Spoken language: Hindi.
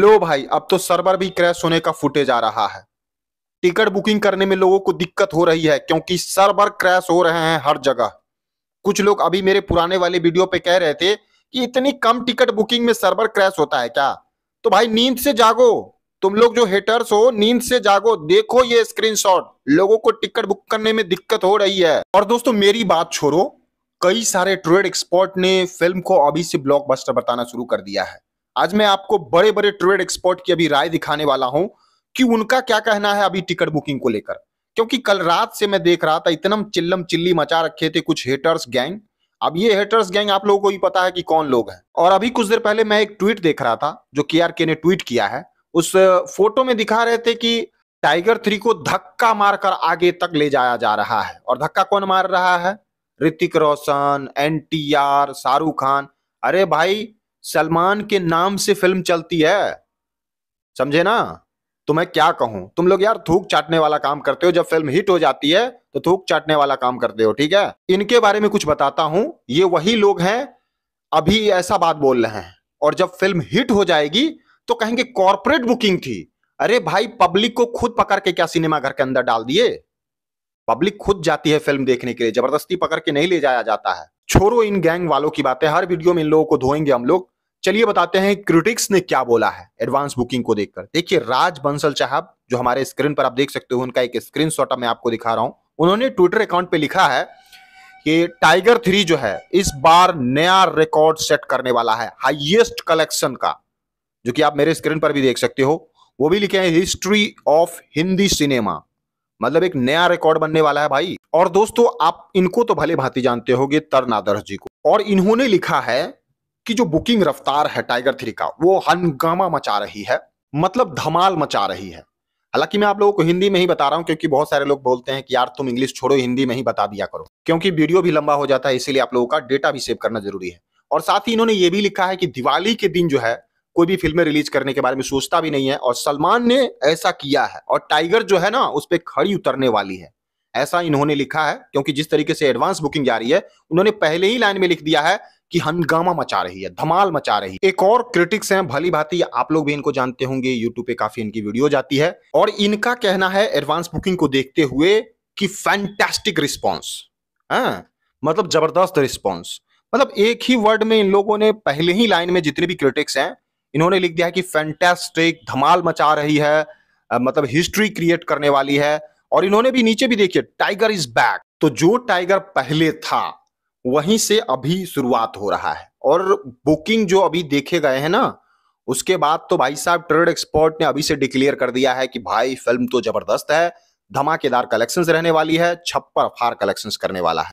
लो भाई अब तो सर्वर भी क्रैश होने का फुटेज आ रहा है टिकट बुकिंग करने में लोगों को दिक्कत हो रही है क्योंकि सर्वर क्रैश हो रहे हैं हर जगह कुछ लोग अभी मेरे पुराने वाले वीडियो पे कह रहे थे कि इतनी कम टिकट बुकिंग में सर्वर क्रैश होता है क्या तो भाई नींद से जागो तुम लोग जो हेटर्स हो नींद से जागो देखो ये स्क्रीनशॉट लोगों को टिकट बुक करने में दिक्कत हो रही है और दोस्तों मेरी बात छोड़ो कई सारे ट्रेड एक्सपर्ट ने फिल्म को अभी से ब्लॉकबस्टर बताना शुरू कर दिया है आज मैं आपको बड़े बड़े ट्रेड एक्सपर्ट की अभी राय दिखाने वाला हूं कि उनका क्या कहना है अभी टिकट बुकिंग को लेकर क्योंकि कल रात से मैं देख रहा था इतना चिल्लम चिल्ली मचा रखे थे कुछ हेटर्स गैंग अब ये हेटर्स गैंग आप लोगों को ही पता है कि कौन लोग हैं और अभी कुछ देर पहले मैं एक ट्वीट देख रहा था जो के ने ट्वीट किया है उस फोटो में दिखा रहे थे कि टाइगर थ्री को धक्का मारकर आगे तक ले जाया जा रहा है और धक्का कौन मार रहा है ऋतिक रोशन एन शाहरुख खान अरे भाई सलमान के नाम से फिल्म चलती है समझे ना तो मैं क्या कहूं तुम लोग यार थूक चाटने वाला काम करते हो जब फिल्म हिट हो जाती है तो थूक चाटने वाला काम करते हो ठीक है इनके बारे में कुछ बताता हूं ये वही लोग हैं अभी ऐसा बात बोल रहे हैं और जब फिल्म हिट हो जाएगी तो कहेंगे कॉरपोरेट बुकिंग थी अरे भाई पब्लिक को खुद पकड़ के क्या सिनेमा घर के अंदर डाल दिए पब्लिक खुद जाती है फिल्म देखने के लिए जबरदस्ती पकड़ के नहीं ले जाया जाता है छोड़ो इन गैंग वालों की बातें हर वीडियो में इन लोगों को धोएंगे हम लोग चलिए बताते हैं क्रिटिक्स ने क्या बोला है एडवांस बुकिंग को देखकर देखिए राज बंसल साहब जो हमारे स्क्रीन पर आप देख सकते हो उनका एक स्क्रीन शॉट मैं आपको दिखा रहा हूं उन्होंने ट्विटर अकाउंट पे लिखा है कि टाइगर थ्री जो है इस बार नया रिकॉर्ड सेट करने वाला है हाइएस्ट कलेक्शन का जो कि आप मेरे स्क्रीन पर भी देख सकते हो वो भी लिखे हैं हिस्ट्री ऑफ हिंदी सिनेमा मतलब एक नया रिकॉर्ड बनने वाला है भाई और दोस्तों आप इनको तो भले भांति जानते होगे तरनादर्श जी को और इन्होंने लिखा है की जो बुकिंग रफ्तार है टाइगर थ्री का वो हंगामा मचा रही है मतलब धमाल मचा रही है हालांकि मैं आप लोगों को हिंदी में ही बता रहा हूं क्योंकि बहुत सारे लोग बोलते हैं कि यार तुम इंग्लिश छोड़ो हिंदी में ही बता दिया करो क्योंकि वीडियो भी लंबा हो जाता है इसीलिए आप लोगों का डेटा भी सेव करना जरूरी है और साथ ही इन्होंने ये भी लिखा है कि दिवाली के दिन जो है कोई भी फिल्में रिलीज करने के बारे में सोचता भी नहीं है और सलमान ने ऐसा किया है और टाइगर जो है ना उस पर खड़ी उतरने वाली है ऐसा इन्होंने लिखा है क्योंकि जिस तरीके से एडवांस बुकिंग जा रही है उन्होंने पहले ही लाइन में लिख दिया है कि हंगामा मचा रही है धमाल मचा रही है एक और क्रिटिक्स हैं भली भांति आप लोग भी इनको जानते होंगे यूट्यूब पे काफी इनकी वीडियो जाती है और इनका कहना है एडवांस बुकिंग को देखते हुए कि फैंटेस्टिक रिस्पॉन्स हाँ, मतलब जबरदस्त रिस्पॉन्स मतलब एक ही वर्ड में इन लोगों ने पहले ही लाइन में जितने भी क्रिटिक्स हैं इन्होंने लिख दिया है कि फैंटेस्टिक धमाल मचा रही है मतलब हिस्ट्री क्रिएट करने वाली है और इन्होंने भी नीचे भी देखिए टाइगर इज बैक तो जो टाइगर पहले था वहीं से अभी शुरुआत हो रहा है और बुकिंग जो अभी देखे गए हैं ना उसके बाद तो भाई साहब ट्रेड एक्सपर्ट ने अभी से डिक्लेयर कर दिया है कि भाई फिल्म तो जबरदस्त है धमाकेदार कलेक्शंस रहने वाली है छप्पर फार कलेक्शंस करने वाला है